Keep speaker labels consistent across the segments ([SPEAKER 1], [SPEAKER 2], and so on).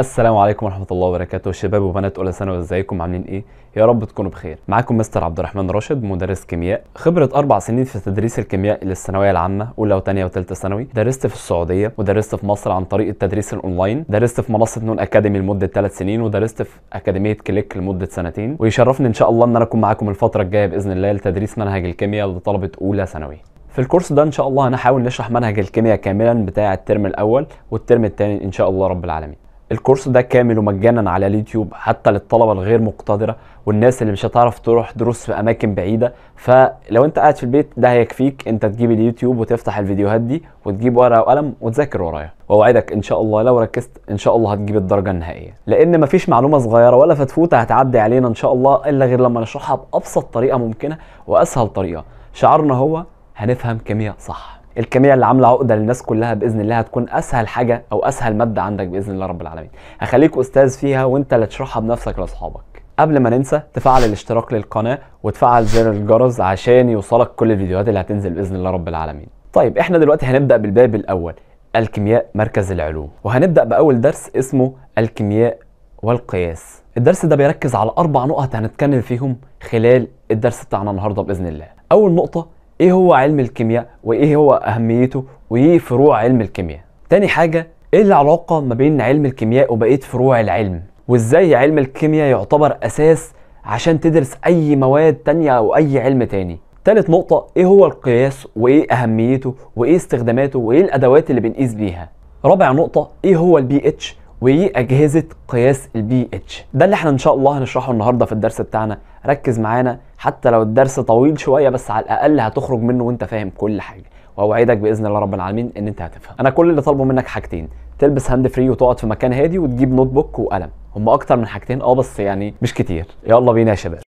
[SPEAKER 1] السلام عليكم ورحمه الله وبركاته شباب وبنات اولى ثانوي ازيكم عاملين ايه يا رب تكونوا بخير معاكم مستر عبد الرحمن راشد مدرس كيمياء خبره اربع سنين في تدريس الكيمياء للثانويه العامه اولى وثانيه وثالثه ثانوي درست في السعوديه ودرست في مصر عن طريق التدريس الاونلاين درست في منصه نون اكاديمي لمده ثلاث سنين ودرست في اكاديميه كليك لمده سنتين ويشرفني ان شاء الله ان انا اكون معاكم الفتره الجايه باذن الله لتدريس منهج الكيمياء لطلبه اولى ثانوي في الكورس ده ان شاء الله هنحاول نشرح منهج الكيمياء كاملا بتاع الترم الاول والترم الثاني ان شاء الله رب العالمين الكورس ده كامل ومجانا على اليوتيوب حتى للطلبه الغير مقتدره والناس اللي مش هتعرف تروح دروس في اماكن بعيده فلو انت قاعد في البيت ده هيكفيك انت تجيب اليوتيوب وتفتح الفيديوهات دي وتجيب ورقه وقلم وتذاكر ورايا واوعدك ان شاء الله لو ركزت ان شاء الله هتجيب الدرجه النهائيه لان مفيش معلومه صغيره ولا فتفوته هتعدي علينا ان شاء الله الا غير لما نشرحها بابسط طريقه ممكنه واسهل طريقه شعارنا هو هنفهم كيمياء صح الكميه اللي عامله عقده للناس كلها باذن الله هتكون اسهل حاجه او اسهل ماده عندك باذن الله رب العالمين هخليك استاذ فيها وانت اللي تشرحها بنفسك لاصحابك قبل ما ننسى تفعل الاشتراك للقناه وتفعل زر الجرس عشان يوصلك كل الفيديوهات اللي هتنزل باذن الله رب العالمين طيب احنا دلوقتي هنبدا بالباب الاول الكيمياء مركز العلوم وهنبدا باول درس اسمه الكيمياء والقياس الدرس ده بيركز على اربع نقط هنتكلم فيهم خلال الدرس بتاعنا النهارده باذن الله اول نقطه ايه هو علم الكيمياء وايه هو اهميته وايه فروع علم الكيمياء تاني حاجه ايه العلاقه ما بين علم الكيمياء وبقيه فروع العلم وازاي علم الكيمياء يعتبر اساس عشان تدرس اي مواد تانية او اي علم تاني تالت نقطة ايه هو القياس وايه اهميته وايه استخداماته وايه الادوات اللي بنقيس بيها رابع نقطة ايه هو البي اتش وايه اجهزة قياس البي اتش ده اللي احنا ان شاء الله هنشرحه النهاردة في الدرس بتاعنا ركز معانا حتى لو الدرس طويل شويه بس على الاقل هتخرج منه وانت فاهم كل حاجه واوعدك باذن الله رب العالمين ان انت هتفهم انا كل اللي طالبه منك حاجتين تلبس هاند فري وتقعد في مكان هادي وتجيب نوت بوك وقلم هم اكتر من حاجتين اه بس يعني مش كتير يلا بينا يا شباب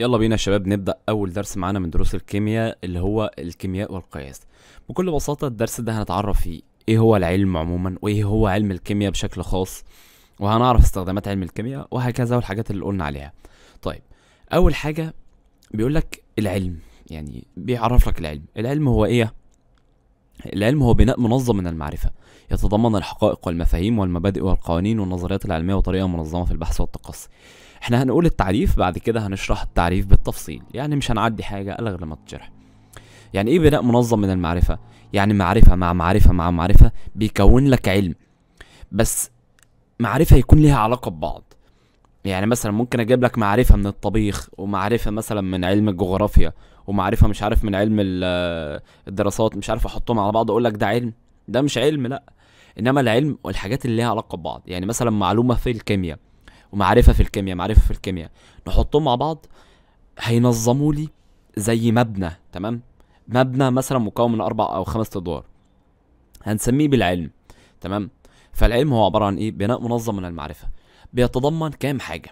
[SPEAKER 1] يلا بينا يا شباب نبدا اول درس معانا من دروس الكيمياء اللي هو الكيمياء والقياس بكل بساطه الدرس ده هنتعرف فيه ايه هو العلم عموما وايه هو علم الكيمياء بشكل خاص وهنعرف استخدامات علم الكيمياء وهكذا والحاجات اللي قلنا عليها طيب اول حاجه بيقول لك العلم يعني بيعرف لك العلم العلم هو ايه العلم هو بناء منظم من المعرفة يتضمن الحقائق والمفاهيم والمبادئ والقوانين والنظريات العلمية وطريقة منظمة في البحث والتقصي احنا هنقول التعريف بعد كده هنشرح التعريف بالتفصيل يعني مش هنعدي حاجة غير لما تتشرح يعني ايه بناء منظم من المعرفه يعني معرفه مع معرفه مع معرفه بيكون لك علم بس معرفه يكون ليها علاقه ببعض يعني مثلا ممكن اجيب لك معرفه من الطبيخ ومعرفه مثلا من علم الجغرافيا ومعرفه مش عارف من علم الدراسات مش عارف احطهم على بعض اقول لك ده علم ده مش علم لا انما العلم والحاجات اللي ليها علاقه ببعض يعني مثلا معلومه في الكيمياء ومعرفه في الكيمياء معرفه في الكيمياء نحطهم مع بعض هينظموا لي زي مبنى تمام مبنى مثلا مكون من اربع او خمس ادوار هنسميه بالعلم تمام فالعلم هو عباره عن ايه بناء منظم من المعرفه بيتضمن كام حاجه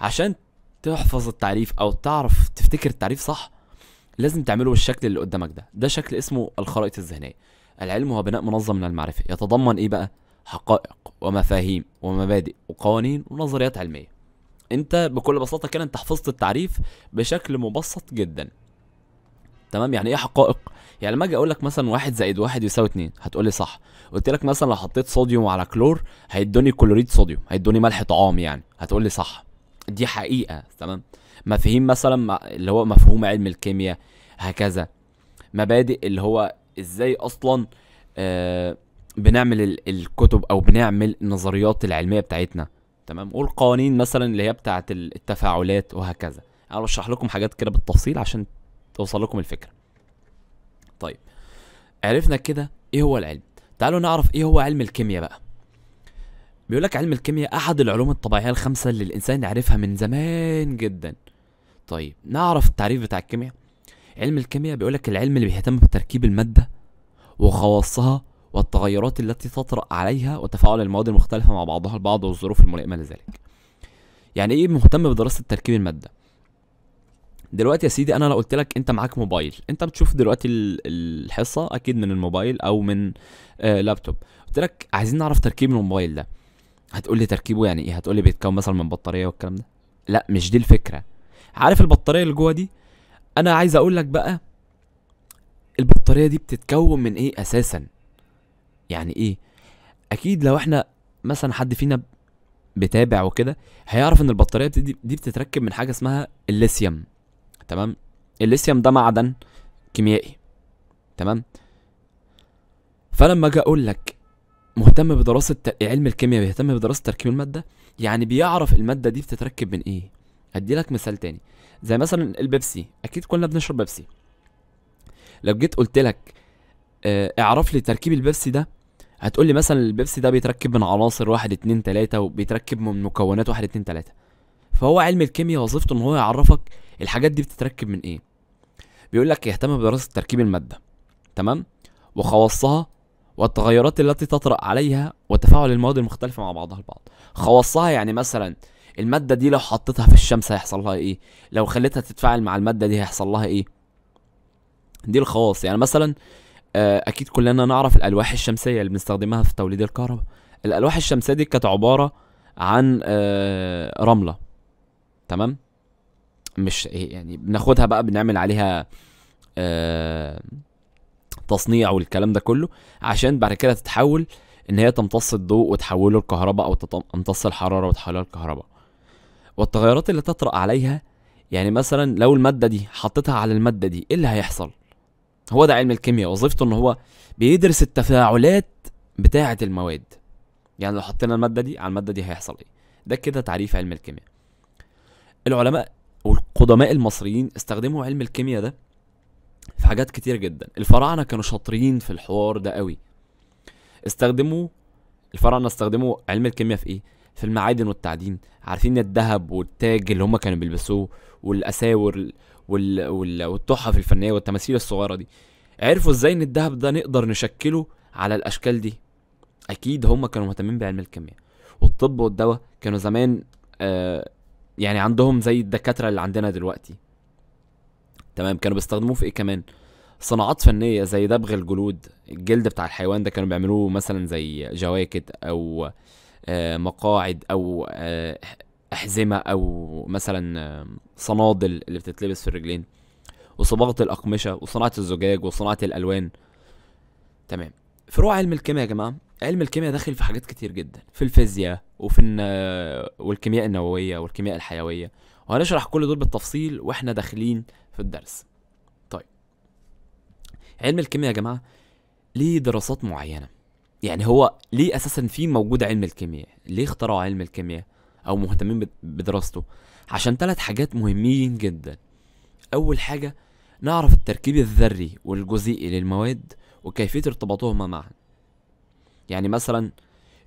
[SPEAKER 1] عشان تحفظ التعريف او تعرف تفتكر التعريف صح لازم تعمله بالشكل اللي قدامك ده ده شكل اسمه الخرائط الذهنيه العلم هو بناء منظم من المعرفه يتضمن ايه بقى حقائق ومفاهيم ومبادئ وقوانين ونظريات علميه انت بكل بساطه كده انت حفظت التعريف بشكل مبسط جدا تمام يعني ايه حقائق يعني لما اجي اقول لك مثلا واحد زائد واحد يساوي اتنين هتقول لي صح قلت لك مثلا لو حطيت صوديوم على كلور هيدوني كلوريد صوديوم هيدوني ملح طعام يعني هتقول لي صح دي حقيقه تمام مفاهيم مثلا اللي هو مفهوم علم الكيمياء هكذا مبادئ اللي هو ازاي اصلا آه بنعمل الكتب او بنعمل النظريات العلميه بتاعتنا تمام والقوانين مثلا اللي هي بتاعه التفاعلات وهكذا انا بشرح لكم حاجات كده بالتفصيل عشان توصل لكم الفكره طيب عرفنا كده ايه هو العلم تعالوا نعرف ايه هو علم الكيمياء بقى بيقول لك علم الكيمياء احد العلوم الطبيعيه الخمسه اللي الانسان عرفها من زمان جدا طيب نعرف التعريف بتاع الكيمياء علم الكيمياء بيقول لك العلم اللي بيهتم بتركيب الماده وخواصها والتغيرات التي تطرأ عليها وتفاعل المواد المختلفه مع بعضها البعض والظروف الملائمه لذلك يعني ايه مهتم بدراسه تركيب الماده دلوقتي يا سيدي انا لو قلت لك انت معاك موبايل انت بتشوف دلوقتي الحصه اكيد من الموبايل او من آه، لابتوب قلت لك عايزين نعرف تركيب الموبايل ده هتقول لي تركيبه يعني ايه هتقول لي بيتكون مثلا من بطاريه والكلام ده لا مش دي الفكره عارف البطاريه اللي جوه دي انا عايز اقول لك بقى البطاريه دي بتتكون من ايه اساسا يعني ايه اكيد لو احنا مثلا حد فينا بتابع وكده هيعرف ان البطاريه دي بتتركب من حاجه اسمها الليثيوم تمام الليثيوم ده معدن كيميائي تمام فلما اجي اقول لك مهتم بدراسه علم الكيمياء بيهتم بدراسه تركيب الماده يعني بيعرف الماده دي بتتركب من ايه هدي لك مثال تاني زي مثلا البيبسي اكيد كلنا بنشرب بيبسي لو جيت قلت لك آه، اعرف لي تركيب البيبسي ده هتقول لي مثلا البيبسي ده بيتركب من عناصر واحد اتنين تلاتة وبيتركب من مكونات واحد اتنين تلاتة فهو علم الكيمياء وظيفته ان هو يعرفك الحاجات دي بتتركب من ايه بيقول لك يهتم بدراسه تركيب الماده تمام وخواصها والتغيرات التي تطرأ عليها وتفاعل المواد المختلفة مع بعضها البعض خواصها يعني مثلا المادة دي لو حطيتها في الشمس هيحصل لها ايه لو خليتها تتفاعل مع المادة دي هيحصل لها ايه دي الخواص يعني مثلا آه، اكيد كلنا نعرف الالواح الشمسية اللي بنستخدمها في توليد الكهرباء الالواح الشمسية دي كانت عبارة عن آه، رملة تمام مش إيه، يعني بناخدها بقى بنعمل عليها آه تصنيع والكلام ده كله عشان بعد كده تتحول ان هي تمتص الضوء وتحوله لكهرباء او تمتص الحراره وتحولها لكهرباء والتغيرات اللي تطرأ عليها يعني مثلا لو الماده دي حطيتها على الماده دي ايه اللي هيحصل هو ده علم الكيمياء وظيفته ان هو بيدرس التفاعلات بتاعه المواد يعني لو حطينا الماده دي على الماده دي هيحصل ايه ده كده تعريف علم الكيمياء العلماء قدماء المصريين استخدموا علم الكيمياء ده في حاجات كتير جدا الفراعنه كانوا شاطرين في الحوار ده قوي استخدموا الفراعنه استخدموا علم الكيمياء في ايه في المعادن والتعدين عارفين الذهب والتاج اللي هم كانوا بيلبسوه والاساور وال... وال... والتحف الفنيه والتماثيل الصغيره دي عرفوا ازاي ان الذهب ده نقدر نشكله على الاشكال دي اكيد هم كانوا مهتمين بعلم الكيمياء والطب والدواء كانوا زمان آه يعني عندهم زي الدكاتره اللي عندنا دلوقتي تمام كانوا بيستخدموه في ايه كمان صناعات فنيه زي دبغ الجلود الجلد بتاع الحيوان ده كانوا بيعملوه مثلا زي جواكت او آه، مقاعد او آه، احزمه او مثلا آه، صنادل اللي بتتلبس في الرجلين وصباغه الاقمشه وصناعه الزجاج وصناعه الالوان تمام فروع علم الكيمياء يا جماعه علم الكيمياء داخل في حاجات كتير جدا في الفيزياء وفي والكيمياء النوويه والكيمياء الحيويه وهنشرح كل دول بالتفصيل واحنا داخلين في الدرس طيب علم الكيمياء يا جماعه ليه دراسات معينه يعني هو ليه اساسا في موجود علم الكيمياء ليه اخترعوا علم الكيمياء او مهتمين بدراسته عشان ثلاث حاجات مهمين جدا اول حاجه نعرف التركيب الذري والجزيئي للمواد وكيفيه ارتباطهما معا يعني مثلا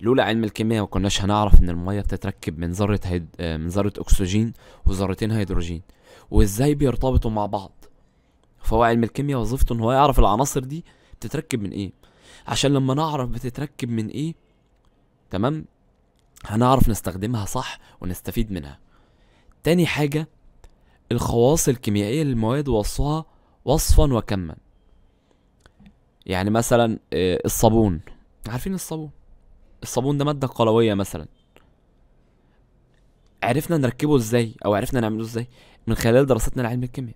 [SPEAKER 1] لولا علم الكيمياء ما كناش هنعرف ان الميه بتتركب من ذره هيد... من ذره اكسجين وذرتين هيدروجين وازاي بيرتبطوا مع بعض فهو علم الكيمياء وظيفته ان هو يعرف العناصر دي بتتركب من ايه عشان لما نعرف بتتركب من ايه تمام هنعرف نستخدمها صح ونستفيد منها تاني حاجة الخواص الكيميائية للمواد ووصفها وصفا وكما يعني مثلا آه، الصابون عارفين الصابون الصابون ده ماده قلويه مثلا عرفنا نركبه ازاي او عرفنا نعمله ازاي من خلال دراستنا لعلم الكيمياء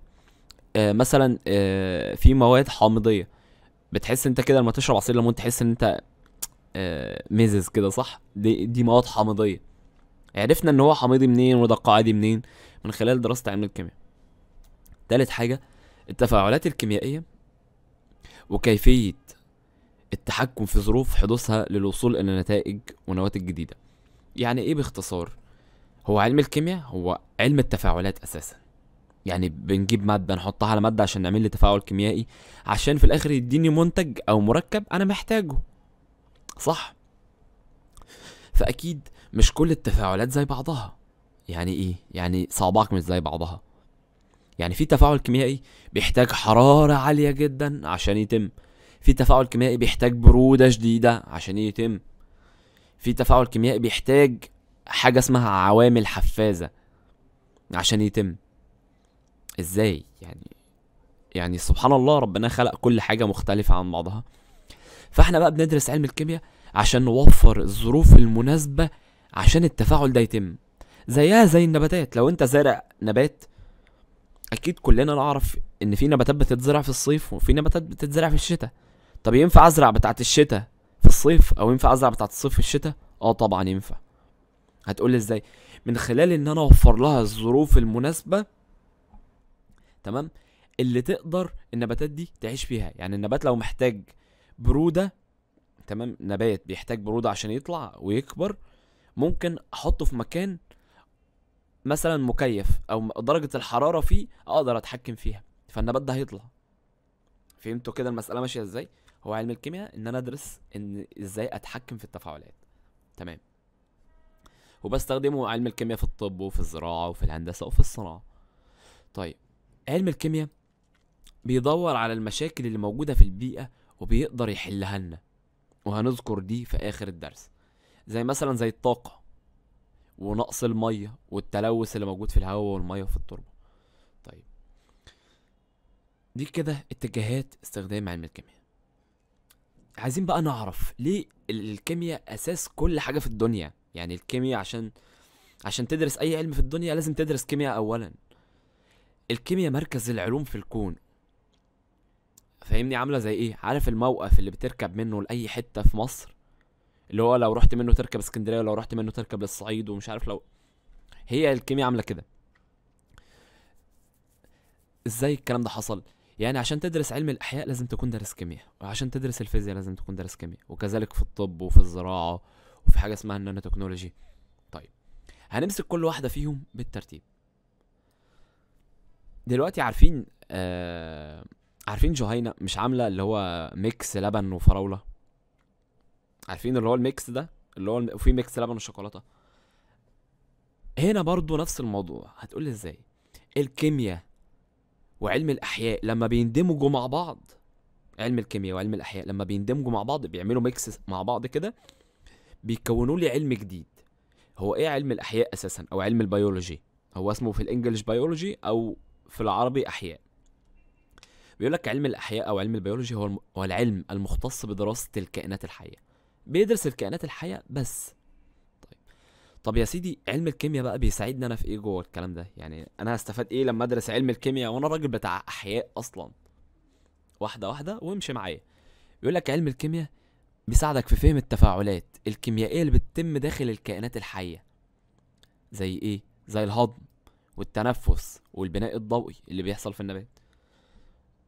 [SPEAKER 1] آه مثلا آه في مواد حامضيه بتحس انت كده لما تشرب عصير ليمون تحس ان انت آه ميزز كده صح دي دي مواد حامضيه عرفنا ان هو حامضي منين وده قاعدي منين من خلال دراسه علم الكيمياء تالت حاجه التفاعلات الكيميائيه وكيفيه التحكم في ظروف حدوثها للوصول إلى نتائج ونواتج جديدة يعني إيه باختصار؟ هو علم الكيمياء هو علم التفاعلات أساسا يعني بنجيب مادة نحطها على مادة عشان نعمل لي تفاعل كيميائي عشان في الآخر يديني منتج أو مركب أنا محتاجه صح؟ فأكيد مش كل التفاعلات زي بعضها يعني ايه يعني صوابعك مش زي بعضها يعني في تفاعل كيميائي بيحتاج حرارة عالية جدا عشان يتم في تفاعل كيميائي بيحتاج برودة شديدة عشان يتم في تفاعل كيميائي بيحتاج حاجة اسمها عوامل حفازة عشان يتم ازاي يعني يعني سبحان الله ربنا خلق كل حاجة مختلفة عن بعضها فاحنا بقى بندرس علم الكيمياء عشان نوفر الظروف المناسبة عشان التفاعل ده يتم زيها زي النباتات لو انت زارع نبات اكيد كلنا نعرف ان في نباتات بتتزرع في الصيف وفي نباتات بتتزرع في الشتاء طب ينفع ازرع بتاعه الشتاء في الصيف او ينفع ازرع بتاعه الصيف في الشتاء اه طبعا ينفع هتقول ازاي من خلال ان انا اوفر لها الظروف المناسبه تمام اللي تقدر النباتات دي تعيش فيها يعني النبات لو محتاج بروده تمام نبات بيحتاج بروده عشان يطلع ويكبر ممكن احطه في مكان مثلا مكيف او درجه الحراره فيه اقدر اتحكم فيها فالنبات ده هيطلع فهمتوا كده المساله ماشيه ازاي هو علم الكيمياء ان انا ادرس ان ازاي اتحكم في التفاعلات تمام وبستخدمه علم الكيمياء في الطب وفي الزراعه وفي الهندسه وفي الصناعه طيب علم الكيمياء بيدور على المشاكل اللي موجوده في البيئه وبيقدر يحلها لنا وهنذكر دي في اخر الدرس زي مثلا زي الطاقه ونقص الميه والتلوث اللي موجود في الهواء والميه وفي التربه طيب دي كده اتجاهات استخدام علم الكيمياء عايزين بقى نعرف ليه الكيمياء اساس كل حاجه في الدنيا يعني الكيمياء عشان عشان تدرس اي علم في الدنيا لازم تدرس كيمياء اولا الكيمياء مركز العلوم في الكون فاهمني عامله زي ايه عارف الموقف اللي بتركب منه لاي حته في مصر اللي هو لو رحت منه تركب اسكندريه ولو رحت منه تركب للصعيد ومش عارف لو هي الكيمياء عامله كده ازاي الكلام ده حصل يعني عشان تدرس علم الاحياء لازم تكون دارس كيمياء وعشان تدرس الفيزياء لازم تكون دارس كيمياء وكذلك في الطب وفي الزراعه وفي حاجه اسمها النانو تكنولوجي طيب هنمسك كل واحده فيهم بالترتيب دلوقتي عارفين آه عارفين جهينه مش عامله اللي هو ميكس لبن وفراوله عارفين اللي هو الميكس ده اللي هو في ميكس لبن وشوكولاته هنا برضو نفس الموضوع هتقولي ازاي الكيمياء وعلم الاحياء لما بيندمجوا مع بعض علم الكيمياء وعلم الاحياء لما بيندمجوا مع بعض بيعملوا ميكس مع بعض كده بيكونوا لي علم جديد هو ايه علم الاحياء اساسا او علم البيولوجي هو اسمه في الانجليش بيولوجي او في العربي احياء بيقول لك علم الاحياء او علم البيولوجي هو العلم المختص بدراسه الكائنات الحيه بيدرس الكائنات الحيه بس طب يا سيدي علم الكيمياء بقى بيساعدني انا في ايه جوه الكلام ده يعني انا هستفاد ايه لما ادرس علم الكيمياء وانا راجل بتاع احياء اصلا واحده واحده وامشي معايا يقول لك علم الكيمياء بيساعدك في فهم التفاعلات الكيميائيه اللي بتتم داخل الكائنات الحيه زي ايه زي الهضم والتنفس والبناء الضوئي اللي بيحصل في النبات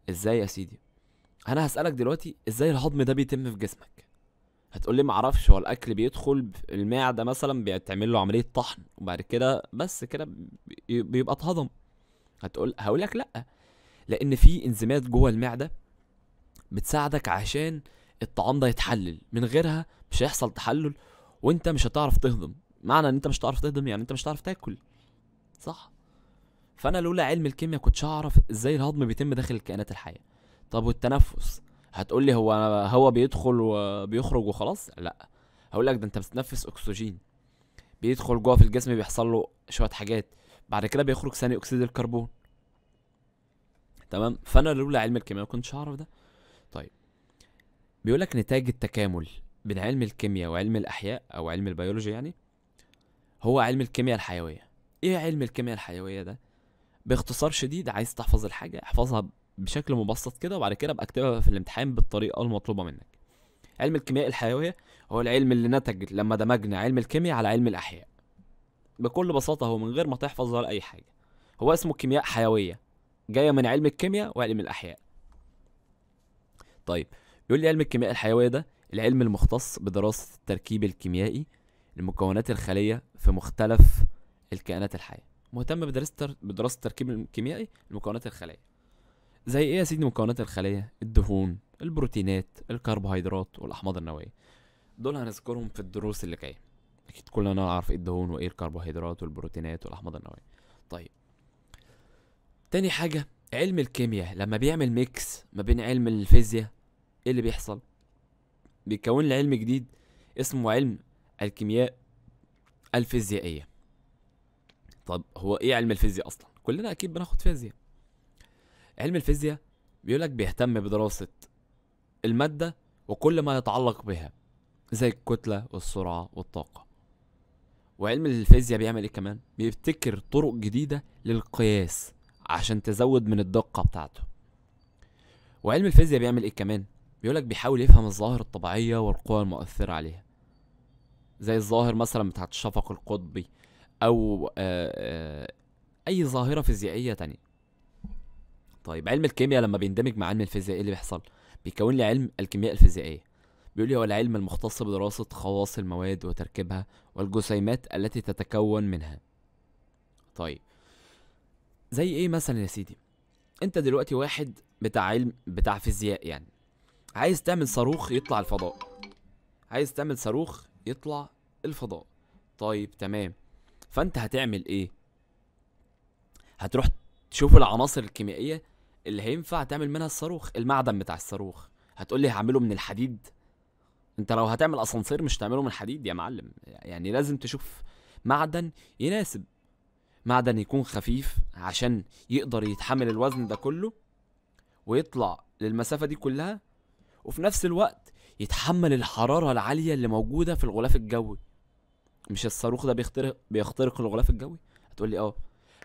[SPEAKER 1] ازاي يا سيدي انا هسالك دلوقتي ازاي الهضم ده بيتم في جسمك هتقول لي ما اعرفش هو الاكل بيدخل المعده مثلا بيتعمل له عمليه طحن وبعد كده بس كده بيبقى اتهضم هتقول هقول لك لا لان في انزيمات جوه المعده بتساعدك عشان الطعام ده يتحلل من غيرها مش هيحصل تحلل وانت مش هتعرف تهضم معنى ان انت مش هتعرف تهضم يعني انت مش هتعرف تاكل صح فانا لولا علم الكيمياء كنتش هعرف ازاي الهضم بيتم داخل الكائنات الحيه طب والتنفس هتقول لي هو هو بيدخل وبيخرج وخلاص لا هقول لك ده انت بتتنفس اكسجين بيدخل جوه في الجسم بيحصل له شويه حاجات بعد كده بيخرج ثاني اكسيد الكربون تمام فانا لولا علم الكيمياء ما كنتش هعرف ده طيب بيقول لك نتاج التكامل بين علم الكيمياء وعلم الاحياء او علم البيولوجي يعني هو علم الكيمياء الحيويه ايه علم الكيمياء الحيويه ده باختصار شديد عايز تحفظ الحاجه احفظها بشكل مبسط كده وبعد كده ابقى اكتبها في الامتحان بالطريقه المطلوبه منك علم الكيمياء الحيويه هو العلم اللي نتج لما دمجنا علم الكيمياء على علم الاحياء بكل بساطه هو من غير ما تحفظ ولا اي حاجه هو اسمه كيمياء حيويه جايه من علم الكيمياء وعلم الاحياء طيب بيقول لي علم الكيمياء الحيويه ده العلم المختص بدراسه التركيب الكيميائي لمكونات الخليه في مختلف الكائنات الحيه مهتم بدراسه بدراسه التركيب الكيميائي لمكونات الخليه زي ايه يا سيدي مكونات الخلية الدهون البروتينات الكربوهيدرات والأحماض النووية دول هنذكرهم في الدروس اللي جاية أكيد كلنا نعرف ايه الدهون وايه الكربوهيدرات والبروتينات والأحماض النووية طيب تاني حاجة علم الكيمياء لما بيعمل ميكس ما بين علم الفيزياء ايه اللي بيحصل بيكون لي علم جديد اسمه علم الكيمياء الفيزيائية طب هو ايه علم الفيزياء اصلا كلنا اكيد بناخد فيزياء علم الفيزياء بيقولك بيهتم بدراسة المادة وكل ما يتعلق بها زي الكتلة والسرعة والطاقة وعلم الفيزياء بيعمل ايه كمان بيبتكر طرق جديدة للقياس عشان تزود من الدقة بتاعته وعلم الفيزياء بيعمل ايه كمان بيقولك بيحاول يفهم الظواهر الطبيعية والقوى المؤثرة عليها زي الظاهر مثلا بتاعت الشفق القطبي او آآ آه، آآ آه، اي ظاهرة فيزيائية تانية طيب علم الكيمياء لما بيندمج مع علم الفيزياء ايه اللي بيحصل بيكون لي علم الكيمياء الفيزيائيه بيقول لي هو العلم المختص بدراسه خواص المواد وتركيبها والجسيمات التي تتكون منها طيب زي ايه مثلا يا سيدي انت دلوقتي واحد بتاع علم بتاع فيزياء يعني عايز تعمل صاروخ يطلع الفضاء عايز تعمل صاروخ يطلع الفضاء طيب تمام فانت هتعمل ايه هتروح تشوف العناصر الكيميائيه اللي هينفع تعمل منها الصاروخ المعدن بتاع الصاروخ هتقول لي هعمله من الحديد انت لو هتعمل اسانسير مش هتعمله من حديد يا معلم يعني لازم تشوف معدن يناسب معدن يكون خفيف عشان يقدر يتحمل الوزن ده كله ويطلع للمسافة دي كلها وفي نفس الوقت يتحمل الحرارة العالية اللي موجودة في الغلاف الجوي مش الصاروخ ده بيخترق بيخترق الغلاف الجوي هتقولي اه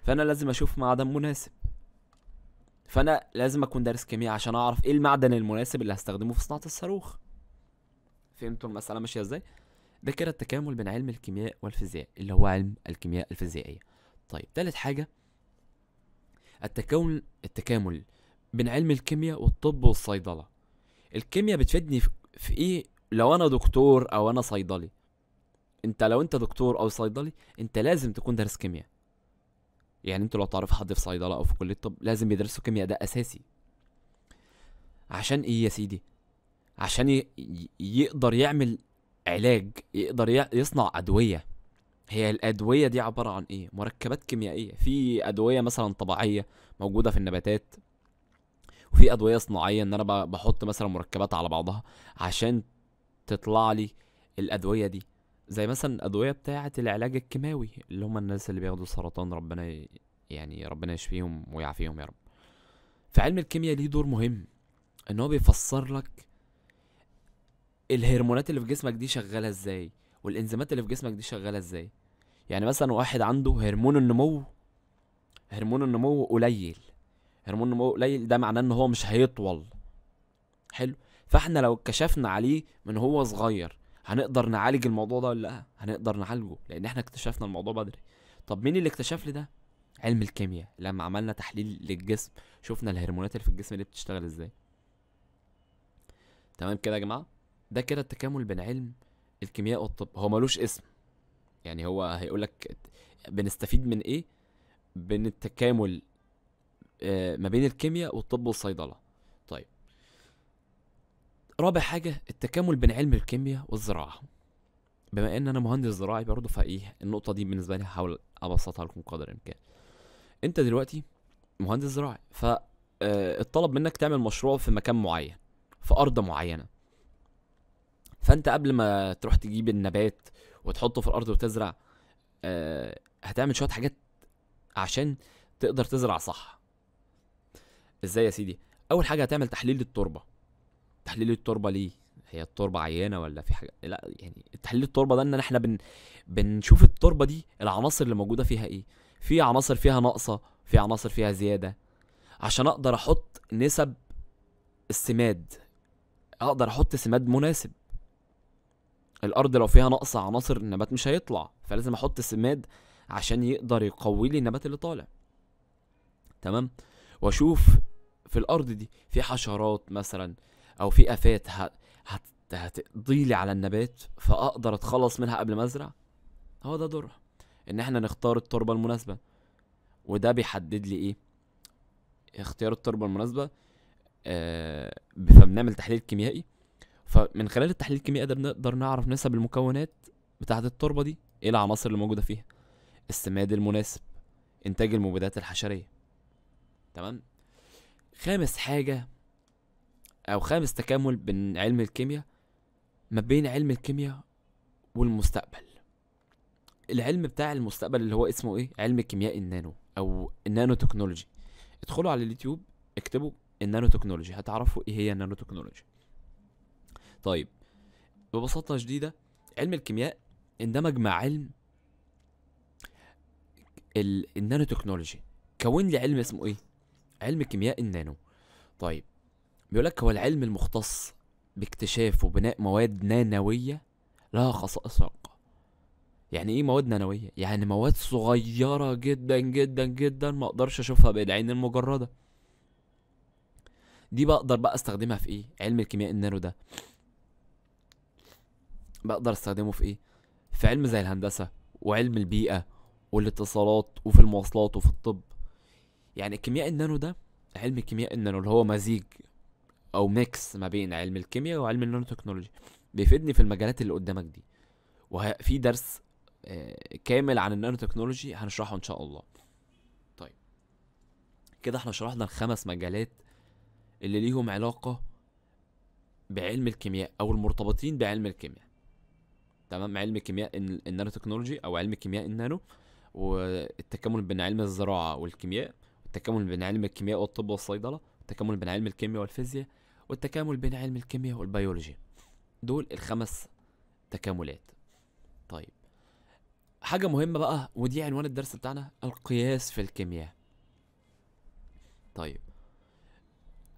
[SPEAKER 1] فانا لازم اشوف معدن مناسب فانا لازم اكون دارس كيمياء عشان اعرف ايه المعدن المناسب اللي هستخدمه في صناعه الصاروخ فهمتوا المساله ماشيه ازاي ده كده التكامل بين علم الكيمياء والفيزياء اللي هو علم الكيمياء الفيزيائيه طيب تالت حاجه التكامل التكامل بين علم الكيمياء والطب والصيدله الكيمياء بتفيدني في ايه لو انا دكتور او انا صيدلي انت لو انت دكتور او صيدلي انت لازم تكون دارس كيمياء يعني انتوا لو تعرفوا حد في صيدله او في كليه طب لازم بيدرسوا كيمياء ده اساسي عشان ايه يا سيدي عشان ي... يقدر يعمل علاج يقدر ي... يصنع ادويه هي الادويه دي عباره عن ايه مركبات كيميائيه في ادويه مثلا طبيعيه موجوده في النباتات وفي ادويه صناعيه ان انا بحط مثلا مركبات على بعضها عشان تطلع لي الادويه دي زي مثلا الادويه بتاعه العلاج الكيماوي اللي هم الناس اللي بياخدوا سرطان ربنا يعني ربنا يشفيهم ويعافيهم يا رب فعلم الكيمياء ليه دور مهم ان هو بيفسر لك الهرمونات اللي في جسمك دي شغاله ازاي والانزيمات اللي في جسمك دي شغاله ازاي يعني مثلا واحد عنده هرمون النمو هرمون النمو قليل هرمون النمو قليل ده معناه ان هو مش هيطول حلو فاحنا لو كشفنا عليه من هو صغير هنقدر نعالج الموضوع ده ولا لا هنقدر نعالجه لان احنا اكتشفنا الموضوع بدري طب مين اللي اكتشف لي ده علم الكيمياء لما عملنا تحليل للجسم شفنا الهرمونات اللي في الجسم اللي بتشتغل ازاي تمام كده يا جماعه ده كده التكامل بين علم الكيمياء والطب هو ملوش اسم يعني هو هيقولك بنستفيد من ايه بين التكامل آه، ما بين الكيمياء والطب والصيدله رابع حاجة التكامل بين علم الكيمياء والزراعة بما ان انا مهندس زراعي برضه فايه النقطة دي بالنسبة لي هحاول ابسطها لكم قدر الامكان انت دلوقتي مهندس زراعي ف آه، الطلب منك تعمل مشروع في مكان معين في ارض معينه فانت قبل ما تروح تجيب النبات وتحطه في الارض وتزرع آه، هتعمل شويه حاجات عشان تقدر تزرع صح ازاي يا سيدي اول حاجه هتعمل تحليل للتربه تحليل التربه ليه هي التربه عيانه ولا في حاجه لا يعني تحليل التربه ده ان احنا بن بنشوف التربه دي العناصر اللي موجوده فيها ايه في عناصر فيها ناقصه في عناصر فيها زياده عشان اقدر احط نسب السماد اقدر احط سماد مناسب الارض لو فيها ناقصة عناصر النبات مش هيطلع فلازم احط سماد عشان يقدر يقوي لي النبات اللي طالع تمام واشوف في الارض دي في حشرات مثلا او في افات هت هتقضي لي على النبات فاقدر اتخلص منها قبل ما ازرع هو ده دورها ان احنا نختار التربه المناسبه وده بيحدد لي ايه اختيار التربه المناسبه آه فبنعمل تحليل كيميائي فمن خلال التحليل الكيميائي ده بنقدر نعرف نسب المكونات بتاعه التربه دي ايه العناصر اللي موجوده فيها السماد المناسب انتاج المبيدات الحشريه تمام خامس حاجه او خامس تكامل بين علم الكيمياء ما بين علم الكيمياء والمستقبل العلم بتاع المستقبل اللي هو اسمه ايه علم كيمياء النانو او النانو تكنولوجي ادخلوا على اليوتيوب اكتبوا النانو تكنولوجي هتعرفوا ايه هي النانو تكنولوجي طيب ببساطه شديده علم الكيمياء اندمج مع علم النانو تكنولوجي كون لي علم اسمه ايه علم كيمياء النانو طيب بيقول لك هو العلم المختص باكتشاف وبناء مواد نانوية لها خصائص رقة يعني ايه مواد نانوية؟ يعني مواد صغيرة جدا جدا جدا ما اقدرش اشوفها بالعين المجردة دي بقدر بقى استخدمها في ايه؟ علم الكيمياء النانو ده بقدر استخدمه في ايه؟ في علم زي الهندسة وعلم البيئة والاتصالات وفي المواصلات وفي الطب يعني الكيمياء النانو ده علم الكيمياء النانو اللي هو مزيج او ميكس ما بين علم الكيمياء وعلم النانو تكنولوجي بيفيدني في المجالات اللي قدامك دي وفي درس آه، كامل عن النانو تكنولوجي هنشرحه ان شاء الله طيب كده احنا شرحنا الخمس مجالات اللي ليهم علاقة بعلم الكيمياء او المرتبطين بعلم الكيمياء تمام علم الكيمياء النانو تكنولوجي او علم كيمياء النانو والتكامل بين علم الزراعة والكيمياء والتكامل بين علم الكيمياء والطب والصيدلة التكامل بين علم الكيمياء والفيزياء والتكامل بين علم الكيمياء والبيولوجي دول الخمس تكاملات طيب حاجة مهمة بقى ودي عنوان الدرس بتاعنا القياس في الكيمياء طيب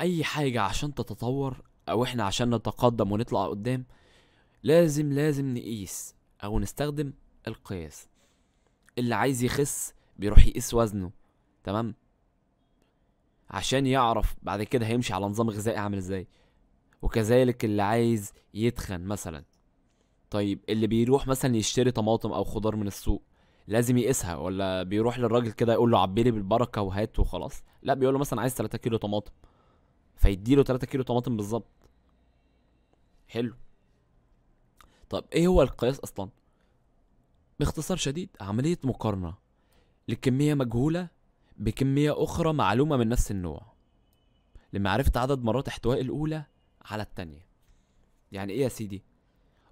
[SPEAKER 1] أي حاجة عشان تتطور أو إحنا عشان نتقدم ونطلع قدام لازم لازم نقيس أو نستخدم القياس اللي عايز يخس بيروح يقيس وزنه تمام عشان يعرف بعد كده هيمشي على نظام غذائي عامل ازاي وكذلك اللي عايز يتخن مثلا طيب اللي بيروح مثلا يشتري طماطم او خضار من السوق لازم يقيسها ولا بيروح للراجل كده يقول له عبي لي بالبركه وهات وخلاص لا بيقول له مثلا عايز 3 كيلو طماطم فيديله 3 كيلو طماطم بالظبط حلو طب ايه هو القياس اصلا باختصار شديد عمليه مقارنه لكميه مجهوله بكمية أخرى معلومة من نفس النوع لمعرفة عدد مرات احتواء الأولى على التانية يعني إيه يا سيدي؟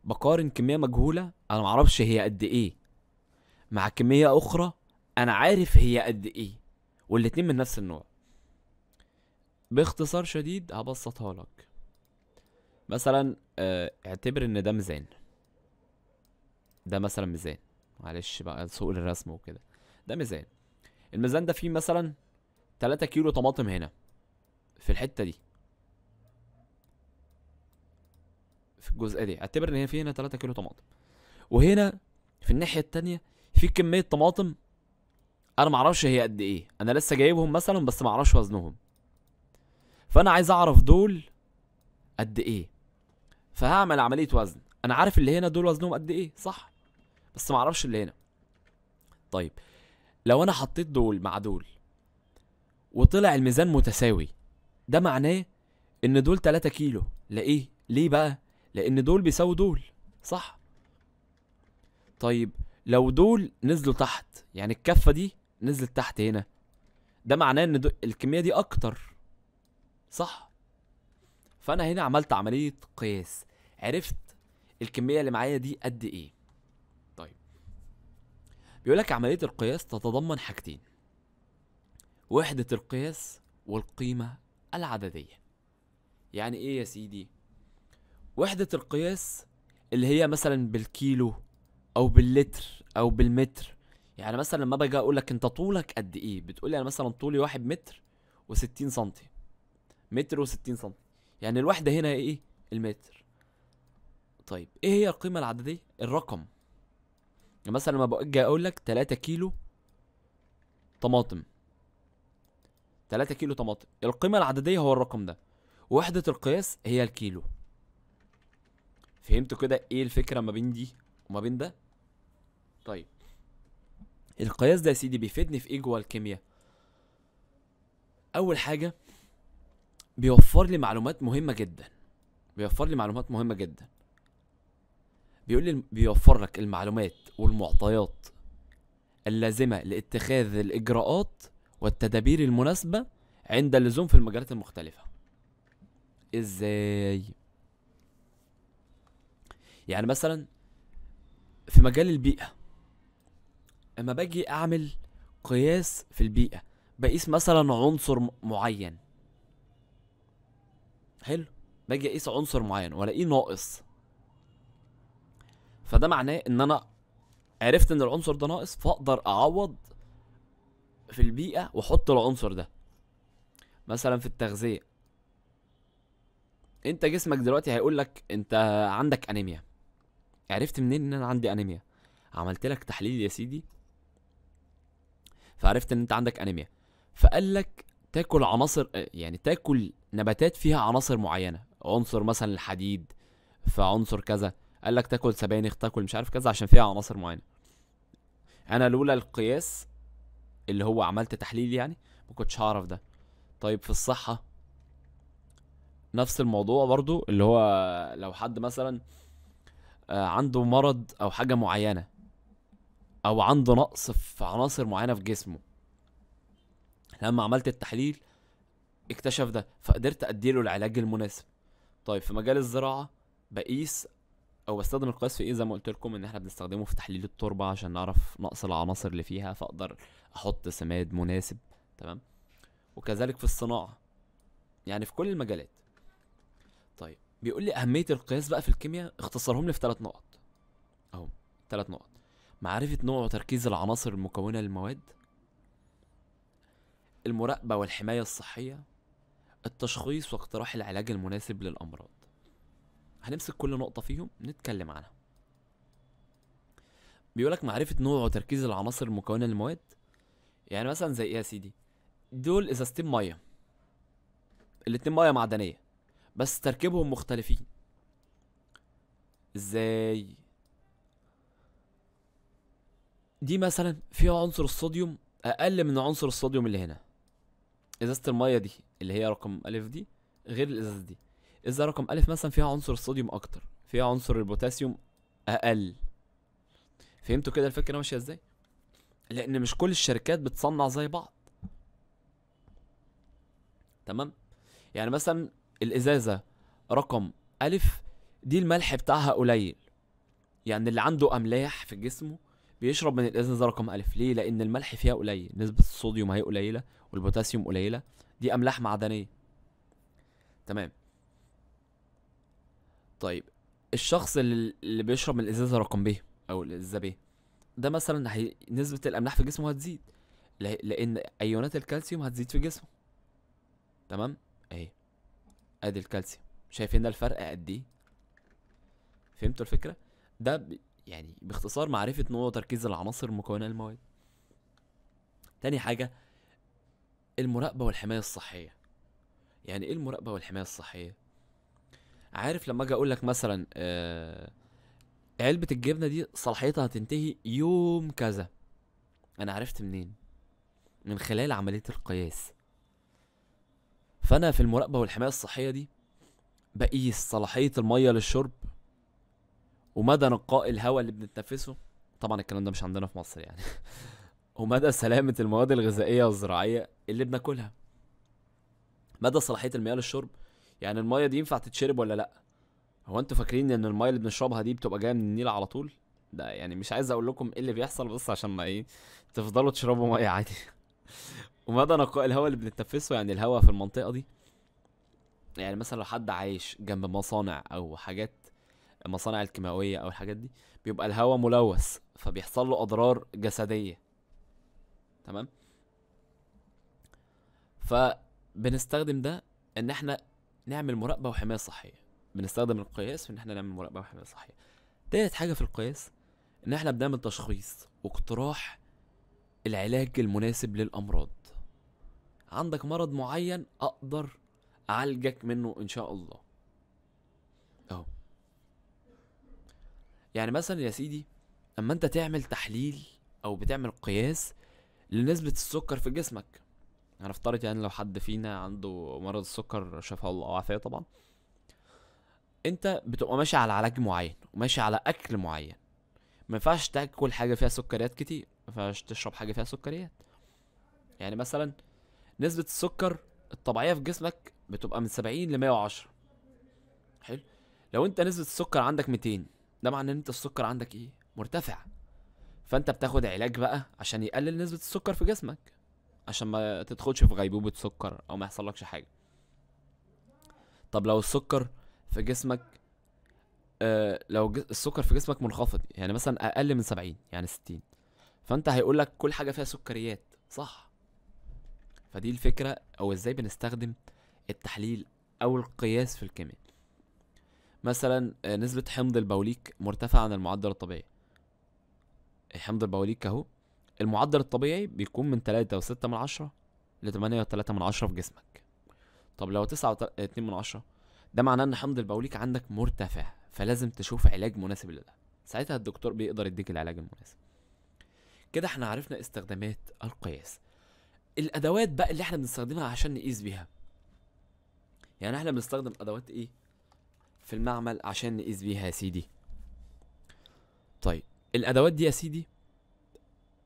[SPEAKER 1] بقارن كمية مجهولة أنا معرفش هي قد إيه مع كمية أخرى أنا عارف هي قد إيه والاتنين من نفس النوع باختصار شديد هبسطها لك مثلا آه، اعتبر ان ده ميزان ده مثلا ميزان معلش بقى سوق الرسم وكده ده ميزان الميزان ده فيه مثلا 3 كيلو طماطم هنا في الحته دي في الجزئيه دي اعتبر ان هي في هنا 3 كيلو طماطم وهنا في الناحيه التانية في كميه طماطم انا معرفش هي قد ايه انا لسه جايبهم مثلا بس معرفش وزنهم فانا عايز اعرف دول قد ايه فهعمل عمليه وزن انا عارف اللي هنا دول وزنهم قد ايه صح بس معرفش اللي هنا طيب لو انا حطيت دول مع دول وطلع الميزان متساوي ده معناه ان دول 3 كيلو لايه ليه بقى لان دول بيساووا دول صح طيب لو دول نزلوا تحت يعني الكفه دي نزلت تحت هنا ده معناه ان الكميه دي اكتر صح فانا هنا عملت عمليه قياس عرفت الكميه اللي معايا دي قد ايه بيقول لك عملية القياس تتضمن حاجتين وحدة القياس والقيمة العددية يعني ايه يا سيدي وحدة القياس اللي هي مثلا بالكيلو او باللتر او بالمتر يعني مثلا لما باجي اقول لك انت طولك قد ايه بتقولي انا مثلا طولي واحد متر وستين سنتي متر وستين سنتي يعني الوحدة هنا ايه المتر طيب ايه هي القيمة العددية الرقم مثلا لما باجي اقول لك 3 كيلو طماطم 3 كيلو طماطم القيمه العدديه هو الرقم ده وحده القياس هي الكيلو فهمتوا كده ايه الفكره ما بين دي وما بين ده طيب القياس ده يا سيدي بيفيدني في ايه جوه الكيمياء اول حاجه بيوفر لي معلومات مهمه جدا بيوفر لي معلومات مهمه جدا بيقول لي بيوفر لك المعلومات والمعطيات اللازمة لاتخاذ الإجراءات والتدابير المناسبة عند اللزوم في المجالات المختلفة إزاي؟ يعني مثلا في مجال البيئة اما باجي اعمل قياس في البيئة بقيس مثلا عنصر معين حلو باجي اقيس عنصر معين والاقيه ناقص فده معناه ان انا عرفت ان العنصر ده ناقص فاقدر اعوض في البيئه واحط العنصر ده مثلا في التغذيه انت جسمك دلوقتي هيقول لك انت عندك انيميا عرفت منين ان انا عندي انيميا عملت لك تحليل يا سيدي فعرفت ان انت عندك انيميا فقال لك تاكل عناصر يعني تاكل نباتات فيها عناصر معينه عنصر مثلا الحديد فعنصر كذا قال لك تاكل سبانخ تاكل مش عارف كذا عشان فيها عناصر معينه انا لولا القياس اللي هو عملت تحليل يعني ما كنتش هعرف ده طيب في الصحه نفس الموضوع برضو اللي هو لو حد مثلا آه، عنده مرض او حاجه معينه او عنده نقص في عناصر معينه في جسمه لما عملت التحليل اكتشف ده فقدرت اديله العلاج المناسب طيب في مجال الزراعه بقيس او بستخدم القياس في ايه زي ما قلت لكم ان احنا بنستخدمه في تحليل التربه عشان نعرف نقص العناصر اللي فيها فاقدر احط سماد مناسب تمام وكذلك في الصناعه يعني في كل المجالات طيب بيقول لي اهميه القياس بقى في الكيمياء اختصرهم لي في ثلاث نقط اهو ثلاث نقط معرفه نوع وتركيز العناصر المكونه للمواد المراقبه والحمايه الصحيه التشخيص واقتراح العلاج المناسب للامراض هنمسك كل نقطة فيهم نتكلم عنها بيقولك معرفة نوع وتركيز العناصر المكونة للمواد يعني مثلا زي ايه يا سيدي دول ازازتين مية الاتنين مية معدنية بس تركيبهم مختلفين ازاي دي مثلا فيها عنصر الصوديوم اقل من عنصر الصوديوم اللي هنا ازازه الميه دي اللي هي رقم الف دي غير الازازه دي اذا رقم ألف مثلا فيها عنصر الصوديوم أكتر فيها عنصر البوتاسيوم أقل فهمتوا كده الفكرة ماشية ازاي؟ لأن مش كل الشركات بتصنع زي بعض تمام؟ يعني مثلا الإزازة رقم ألف دي الملح بتاعها قليل يعني اللي عنده أملاح في جسمه بيشرب من الازازه رقم ألف ليه لان الملح فيها قليل نسبه الصوديوم هي قليله والبوتاسيوم قليله دي املاح معدنيه تمام طيب الشخص اللي, اللي بيشرب من الازازه رقم ب او الازازه ب ده مثلا هي نسبه الاملاح في جسمه هتزيد لان ايونات الكالسيوم هتزيد في جسمه تمام اهي ادي الكالسيوم شايفين ده الفرق قد ايه فهمتوا الفكره ده ب... يعني باختصار معرفه نوع وتركيز العناصر المكونه للمواد تاني حاجه المراقبه والحمايه الصحيه يعني ايه المراقبه والحمايه الصحيه عارف لما اجي اقول لك مثلا آه علبه الجبنه دي صلاحيتها هتنتهي يوم كذا انا عرفت منين من خلال عمليه القياس فانا في المراقبه والحمايه الصحيه دي بقيس صلاحيه الميه للشرب ومدى نقاء الهواء اللي بنتنفسه طبعا الكلام ده مش عندنا في مصر يعني ومدى سلامه المواد الغذائيه والزراعيه اللي بناكلها مدى صلاحيه المياه للشرب يعني المايه دي ينفع تتشرب ولا لا هو انتوا فاكرين ان المايه اللي بنشربها دي بتبقى جايه من النيل على طول ده يعني مش عايز اقول لكم ايه اللي بيحصل بس عشان ما ايه تفضلوا تشربوا ميه عادي ومدى نقاء الهواء اللي بنتنفسه يعني الهواء في المنطقه دي يعني مثلا لو حد عايش جنب مصانع او حاجات المصانع الكيماويه او الحاجات دي بيبقى الهواء ملوث فبيحصل له اضرار جسديه تمام فبنستخدم ده ان احنا نعمل مراقبه وحمايه صحيه بنستخدم القياس في ان احنا نعمل مراقبه وحمايه صحيه تالت حاجه في القياس ان احنا بنعمل تشخيص واقتراح العلاج المناسب للامراض عندك مرض معين اقدر اعالجك منه ان شاء الله اهو يعني مثلا يا سيدي اما انت تعمل تحليل او بتعمل قياس لنسبه السكر في جسمك هنفترض يعني لو حد فينا عنده مرض السكر شفاه الله وعافيه طبعا انت بتبقى ماشي على علاج معين وماشي على اكل معين ما ينفعش تاكل حاجه فيها سكريات كتير ما ينفعش تشرب حاجه فيها سكريات يعني مثلا نسبه السكر الطبيعيه في جسمك بتبقى من 70 ل 110 حلو لو انت نسبه السكر عندك 200 ده معناه ان انت السكر عندك ايه مرتفع فانت بتاخد علاج بقى عشان يقلل نسبه السكر في جسمك عشان ما تدخلش في غيبوبة سكر او ما يحصلكش حاجة طب لو السكر في جسمك آه لو السكر في جسمك منخفض يعني مثلا اقل من سبعين يعني ستين فانت هيقولك كل حاجة فيها سكريات صح فدي الفكرة او ازاي بنستخدم التحليل او القياس في الكيمياء مثلا آه، نسبة حمض البوليك مرتفعة عن المعدل الطبيعي حمض البوليك اهو المعدل الطبيعي بيكون من 3.6 من عشرة ل 8.3 من عشرة في جسمك طب لو 9.2 من عشرة ده معناه ان حمض البوليك عندك مرتفع فلازم تشوف علاج مناسب لده ساعتها الدكتور بيقدر يديك العلاج المناسب كده احنا عرفنا استخدامات القياس الادوات بقى اللي احنا بنستخدمها عشان نقيس بيها يعني احنا بنستخدم ادوات ايه في المعمل عشان نقيس بيها يا سيدي طيب الادوات دي يا سيدي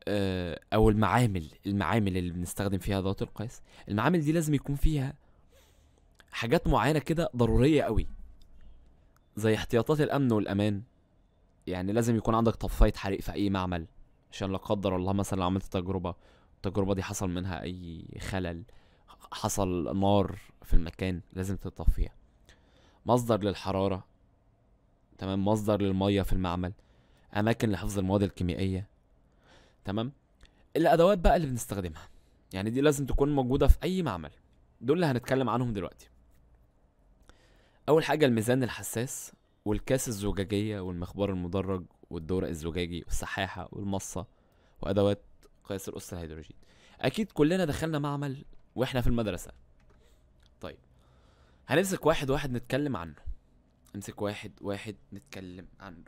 [SPEAKER 1] آه، او المعامل المعامل اللي بنستخدم فيها ادوات القياس المعامل دي لازم يكون فيها حاجات معينه كده ضروريه قوي زي احتياطات الامن والامان يعني لازم يكون عندك طفايه حريق في اي معمل عشان لا قدر الله مثلا لو عملت تجربه التجربه دي حصل منها اي خلل حصل نار في المكان لازم تطفيها مصدر للحراره تمام مصدر للميه في المعمل اماكن لحفظ المواد الكيميائيه تمام الادوات بقى اللي بنستخدمها يعني دي لازم تكون موجوده في اي معمل دول اللي هنتكلم عنهم دلوقتي اول حاجه الميزان الحساس والكاس الزجاجيه والمخبار المدرج والدورق الزجاجي والسحاحه والمصه وادوات قياس القص الهيدروجين اكيد كلنا دخلنا معمل واحنا في المدرسه طيب هنمسك واحد واحد نتكلم عنه امسك واحد واحد نتكلم عنه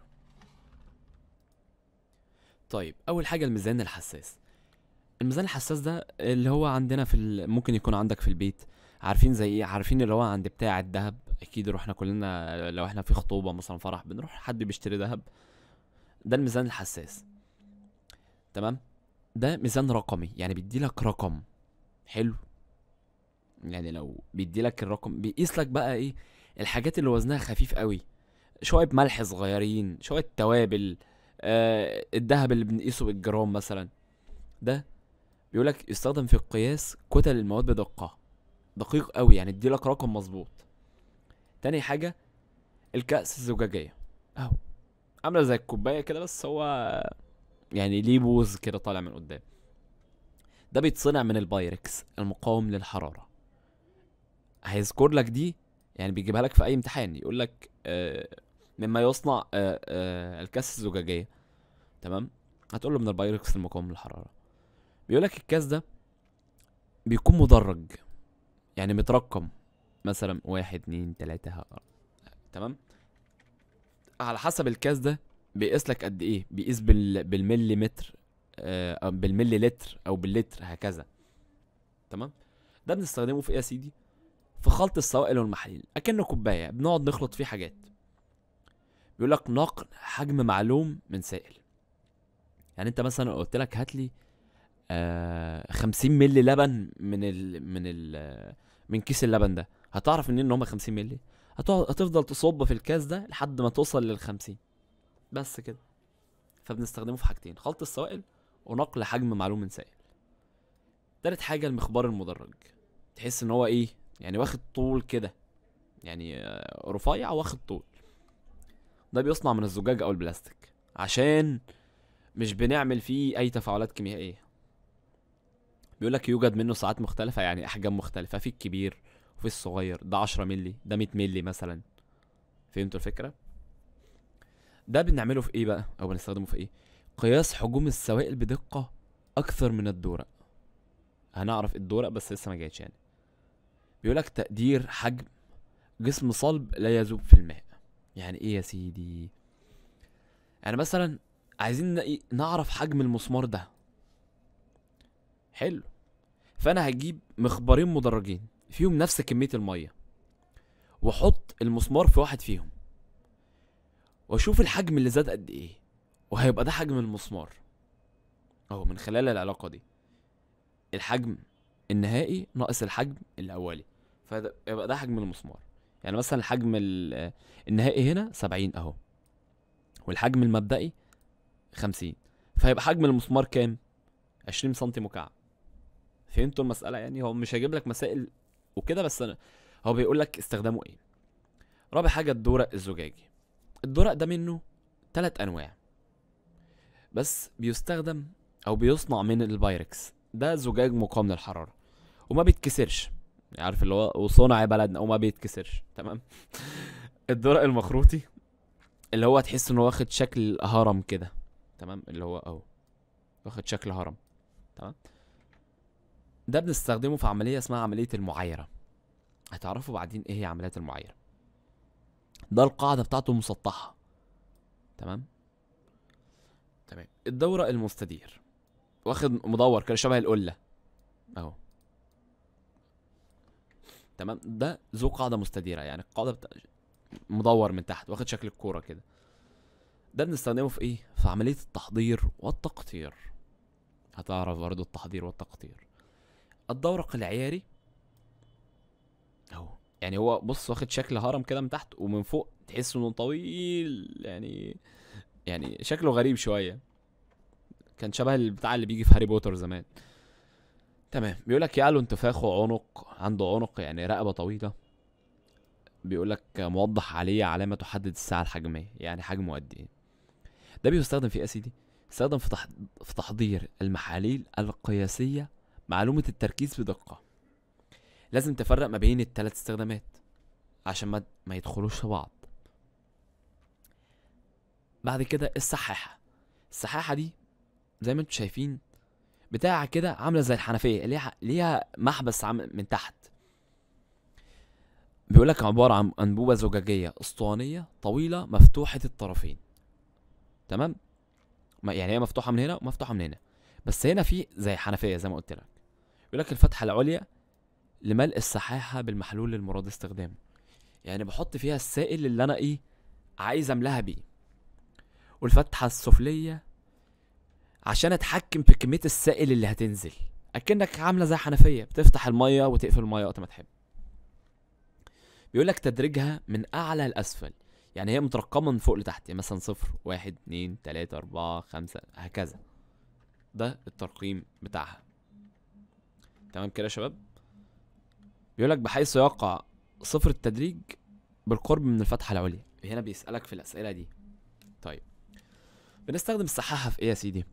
[SPEAKER 1] طيب اول حاجه الميزان الحساس الميزان الحساس ده اللي هو عندنا في ممكن يكون عندك في البيت عارفين زي ايه عارفين اللي هو عند بتاع الذهب اكيد روحنا كلنا لو احنا في خطوبه مثلا فرح بنروح حد بيشتري ذهب ده الميزان الحساس تمام ده ميزان رقمي يعني بيدي لك رقم حلو يعني لو بيدي لك الرقم بيقيس لك بقى ايه الحاجات اللي وزنها خفيف قوي شويه ملح صغيرين شويه توابل آه الذهب اللي بنقيسه بالجرام مثلا ده بيقول لك يستخدم في قياس كتل المواد بدقة دقيق قوي يعني ادي لك رقم مظبوط تاني حاجة الكأس الزجاجية اهو عاملة زي الكوباية كده بس هو يعني ليه بوز كده طالع من قدام ده بيتصنع من البايركس المقاوم للحرارة هيذكر لك دي يعني بيجيبها لك في اي امتحان يقول لك آه مما يصنع آه، آه، الكاس الزجاجيه تمام هتقول له من البايركس المقاوم للحراره بيقول لك الكاس ده بيكون مدرج يعني مترقم مثلا واحد اتنين تلاتة تمام على حسب الكاس ده بيقيس لك قد ايه بيقيس بال... متر آه بالملي لتر او باللتر هكذا تمام ده بنستخدمه في ايه يا سيدي في خلط السوائل والمحاليل اكنه كوبايه بنقعد نخلط فيه حاجات بيقول لك نقل حجم معلوم من سائل يعني انت مثلا قلت لك هات لي آه 50 مللي لبن من ال من ال من كيس اللبن ده هتعرف منين ان هم 50 مللي هتفضل تصب في الكاس ده لحد ما توصل لل 50 بس كده فبنستخدمه في حاجتين خلط السوائل ونقل حجم معلوم من سائل تالت حاجة المخبار المدرج تحس ان هو ايه يعني واخد طول كده يعني آه، رفيع واخد طول ده بيصنع من الزجاج او البلاستيك عشان مش بنعمل فيه اي تفاعلات كيميائيه بيقول لك يوجد منه ساعات مختلفه يعني احجام مختلفه في الكبير وفي الصغير ده 10 مللي ده 100 مللي مثلا فهمتوا الفكره ده بنعمله في ايه بقى او بنستخدمه في ايه قياس حجوم السوائل بدقه اكثر من الدورق هنعرف الدورق بس لسه ما جاتش يعني بيقول لك تقدير حجم جسم صلب لا يذوب في الماء يعني ايه يا سيدي يعني مثلا عايزين نعرف حجم المسمار ده حلو فانا هجيب مخبرين مدرجين فيهم نفس كميه الميه واحط المسمار في واحد فيهم واشوف الحجم اللي زاد قد ايه وهيبقى ده حجم المسمار اهو من خلال العلاقه دي الحجم النهائي ناقص الحجم الاولي فيبقى ده حجم المسمار يعني مثلا الحجم النهائي هنا 70 اهو والحجم المبدئي 50 فهيبقى حجم المسمار كام 20 سم مكعب فهمتوا المساله يعني هو مش هيجيب لك مسائل وكده بس أنا هو بيقول لك استخدامه ايه رابع حاجه الدورق الزجاجي الدورق ده منه ثلاث انواع بس بيستخدم او بيصنع من البايركس ده زجاج مقاوم للحراره وما بيتكسرش عارف اللي هو وصنع بلدنا وما بيتكسرش تمام الدرق المخروطي اللي هو تحس انه واخد شكل هرم كده تمام اللي هو اهو واخد شكل هرم تمام ده بنستخدمه في عمليه اسمها عمليه المعايره هتعرفوا بعدين ايه هي عمليات المعايره ده القاعده بتاعته مسطحه تمام تمام الدوره المستدير واخد مدور كده شبه القله اهو تمام ده ذو قاعده مستديره يعني القاعده بتا... مدور من تحت واخد شكل الكوره كده ده بنستخدمه في ايه في عمليه التحضير والتقطير هتعرف برضه التحضير والتقطير الدورق العياري اهو يعني هو بص واخد شكل هرم كده من تحت ومن فوق تحس انه طويل يعني يعني شكله غريب شويه كان شبه البتاع اللي بيجي في هاري بوتر زمان تمام بيقول لك يعلو انتفاخه عنق عنده عنق يعني رقبه طويله بيقول لك موضح عليه علامه تحدد الساعه الحجميه يعني حجمه قد ايه ده بيستخدم في ايه يا سيدي استخدم في, تح... في تحضير المحاليل القياسيه معلومه التركيز بدقه لازم تفرق ما بين الثلاث استخدامات عشان ما ما يدخلوش في بعض بعد كده السحاحه السحاحه دي زي ما انتم شايفين بتاع كده عامله زي الحنفيه ليها ليها محبس عم من تحت بيقول لك عباره عن انبوبه زجاجيه اسطوانيه طويله مفتوحه الطرفين تمام يعني هي مفتوحه من هنا ومفتوحه من هنا بس هنا في زي حنفيه زي ما قلت لك بيقول لك الفتحه العليا لملء السحاحه بالمحلول المراد استخدامه يعني بحط فيها السائل اللي انا ايه عايز املاها بيه والفتحه السفليه عشان اتحكم في كميه السائل اللي هتنزل اكنك عامله زي حنفيه بتفتح الميه وتقفل الميه وقت ما تحب بيقول لك تدريجها من اعلى لاسفل يعني هي مترقمه من فوق لتحت يعني مثلا صفر واحد اتنين تلاته اربعه خمسه هكذا ده الترقيم بتاعها تمام كده يا شباب بيقول لك بحيث يقع صفر التدريج بالقرب من الفتحه العليا هنا بيسالك في الاسئله دي طيب بنستخدم السحاحه في ايه يا سيدي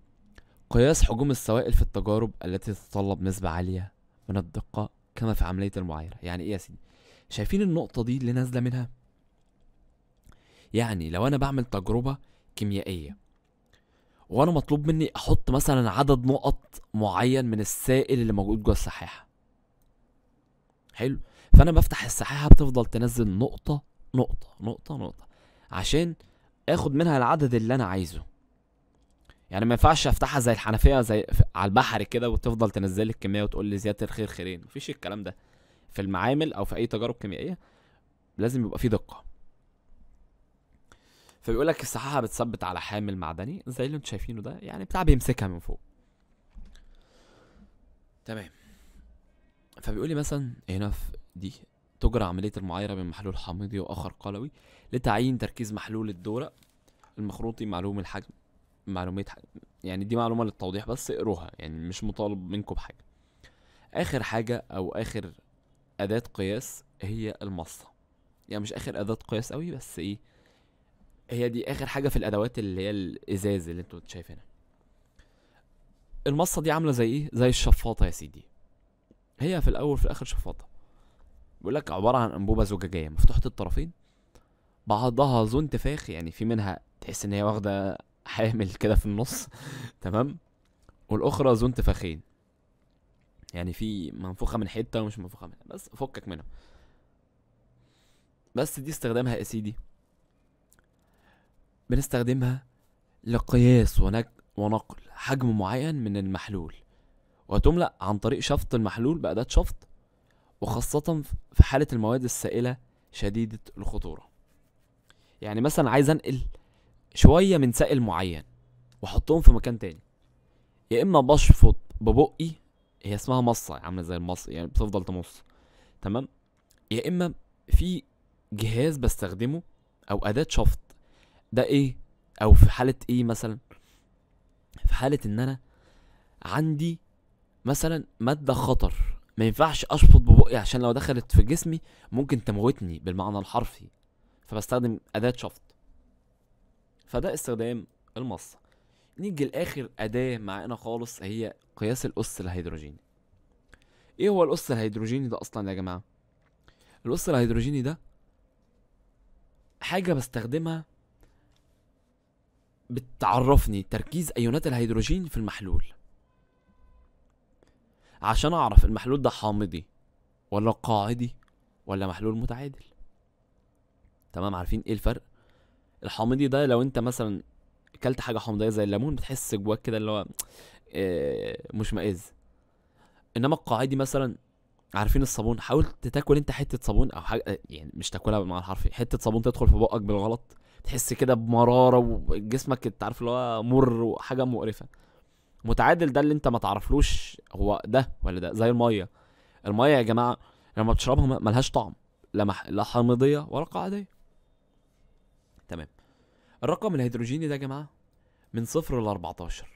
[SPEAKER 1] قياس حجوم السوائل في التجارب التي تتطلب نسبة عالية من الدقة كما في عملية المعايرة يعني ايه يا سيدي شايفين النقطة دي اللي نازلة منها يعني لو انا بعمل تجربة كيميائية وانا مطلوب مني احط مثلا عدد نقط معين من السائل اللي موجود جوه السحاحة حلو فانا بفتح السحاحة بتفضل تنزل نقطة نقطة نقطة نقطة عشان اخد منها العدد اللي انا عايزه يعني ما ينفعش افتحها زي الحنفيه زي على البحر كده وتفضل تنزل لي الكميه وتقول لي زياده الخير خيرين مفيش الكلام ده في المعامل او في اي تجارب كيميائيه لازم يبقى في دقه فبيقول لك السحاحه بتثبت على حامل معدني زي اللي انتم شايفينه ده يعني بتاع بيمسكها من فوق تمام فبيقول لي مثلا هنا في دي تجرى عملية المعايرة بين محلول حامضي وآخر قلوي لتعيين تركيز محلول الدورة المخروطي معلوم الحجم معلومات يعني دي معلومه للتوضيح بس اقروها يعني مش مطالب منكم بحاجه اخر حاجه او اخر اداه قياس هي المصه يعني مش اخر اداه قياس قوي بس ايه هي دي اخر حاجه في الادوات اللي هي الازاز اللي انتوا شايفينها المصه دي عامله زي ايه زي الشفاطه يا سيدي هي في الاول في الاخر شفاطه بيقول لك عباره عن انبوبه زجاجيه مفتوحه الطرفين بعضها ذو انتفاخ يعني في منها تحس ان هي واخده حامل كده في النص تمام والاخرى ذو انتفاخين يعني في منفوخه من حته ومش منفوخه من بس فكك منها بس دي استخدامها يا سيدي بنستخدمها لقياس ونقل حجم معين من المحلول وتملأ عن طريق شفط المحلول بأداة شفط وخاصة في حالة المواد السائلة شديدة الخطورة يعني مثلا عايز انقل شوية من سائل معين واحطهم في مكان تاني يا اما بشفط ببقي هي اسمها مصة عاملة زي المص يعني بتفضل تمص تمام يا اما في جهاز بستخدمه او اداة شفط ده ايه او في حالة ايه مثلا في حالة ان انا عندي مثلا مادة خطر ما ينفعش اشفط ببقي عشان لو دخلت في جسمي ممكن تموتني بالمعنى الحرفي فبستخدم اداة شفط فده استخدام المصة نيجي لاخر اداة معانا خالص هي قياس الاس الهيدروجيني ايه هو الاس الهيدروجيني ده اصلا يا جماعة الاس الهيدروجيني ده حاجة بستخدمها بتعرفني تركيز ايونات الهيدروجين في المحلول عشان اعرف المحلول ده حامضي ولا قاعدي ولا محلول متعادل تمام عارفين ايه الفرق الحامضي ده لو انت مثلا اكلت حاجه حامضيه زي الليمون بتحس جواك كده اللي هو آه، مشمئز انما القاعدي مثلا عارفين الصابون حاول تاكل انت حته صابون او حاجه آه، يعني مش تاكلها مع الحرفي حته صابون تدخل في بقك بالغلط تحس كده بمراره وجسمك انت عارف اللي هو مر وحاجه مقرفه متعادل ده اللي انت ما تعرفلوش هو ده ولا ده زي الميه الميه يا جماعه لما بتشربها ملهاش طعم لا لا حامضيه ولا قاعديه تمام الرقم الهيدروجيني ده يا جماعه من صفر ل 14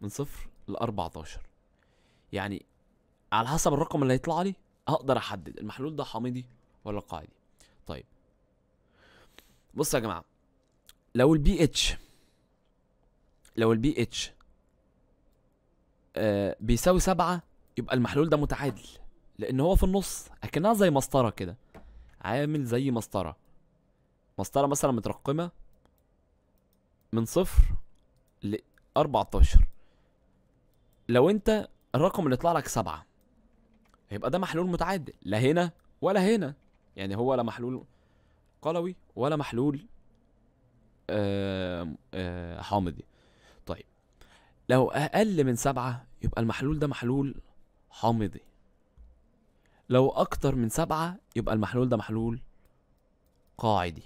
[SPEAKER 1] من صفر ل 14 يعني على حسب الرقم اللي هيطلع لي اقدر احدد المحلول ده حامضي ولا قاعدي طيب بص يا جماعه لو البي اتش لو البي اتش آه، بيساوي سبعة يبقى المحلول ده متعادل لان هو في النص اكنها زي مسطره كده عامل زي مسطره مسطره مثلا مترقمه من صفر ل 14 لو انت الرقم اللي طلع لك سبعة هيبقى ده محلول متعدل لا هنا ولا هنا يعني هو لا محلول قلوي ولا محلول آه، حامضي طيب لو اقل من سبعة يبقى المحلول ده محلول حامضي لو اكتر من سبعة يبقى المحلول ده محلول قاعدي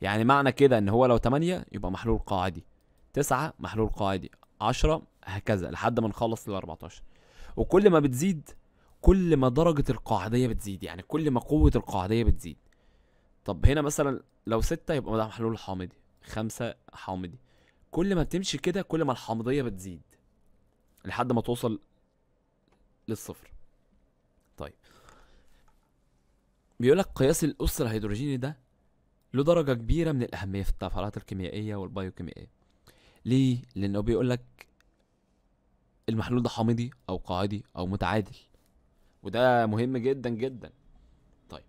[SPEAKER 1] يعني معنى كده ان هو لو 8 يبقى محلول قاعدي 9 محلول قاعدي 10 هكذا لحد ما نخلص ال 14 وكل ما بتزيد كل ما درجة القاعدية بتزيد يعني كل ما قوة القاعدية بتزيد طب هنا مثلا لو ستة يبقى ده محلول حامضي خمسة حامضي كل ما بتمشي كده كل ما الحامضية بتزيد لحد ما توصل للصفر طيب بيقولك قياس الأس الهيدروجيني ده له درجة كبيرة من الأهمية في التفاعلات الكيميائية والبايوكيميائية ليه؟ لأنه بيقولك المحلول ده حامضي أو قاعدي أو متعادل وده مهم جدا جدا طيب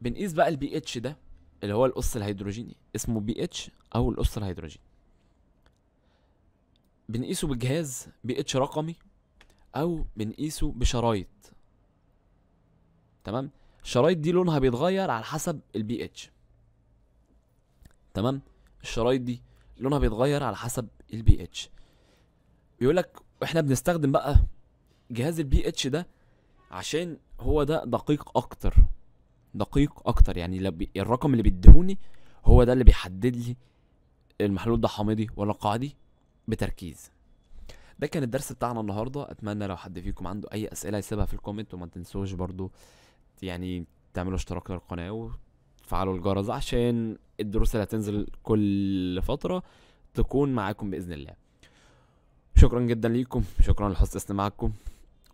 [SPEAKER 1] بنقيس بقى البي اتش ده اللي هو القص الهيدروجيني اسمه بي اتش أو القص الهيدروجيني بنقيسه بجهاز بي اتش رقمي أو بنقيسه بشرايط تمام الشرايط دي لونها بيتغير على حسب البي اتش تمام الشرايط دي لونها بيتغير على حسب البي اتش بيقول لك احنا بنستخدم بقى جهاز البي اتش ده عشان هو ده دقيق اكتر دقيق اكتر يعني الرقم اللي بيديهوني هو ده اللي بيحدد لي المحلول ده حامضي ولا قاعدي بتركيز ده كان الدرس بتاعنا النهارده اتمنى لو حد فيكم عنده اي اسئله يسيبها في الكومنت وما تنسوش برضو يعني تعملوا اشتراك للقناه تفعلوا الجرس عشان الدروس اللي هتنزل كل فترة تكون معاكم بإذن الله شكرا جدا ليكم شكرا لحسن استماعكم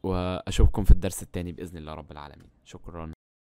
[SPEAKER 1] وأشوفكم في الدرس التاني بإذن الله رب العالمين شكرا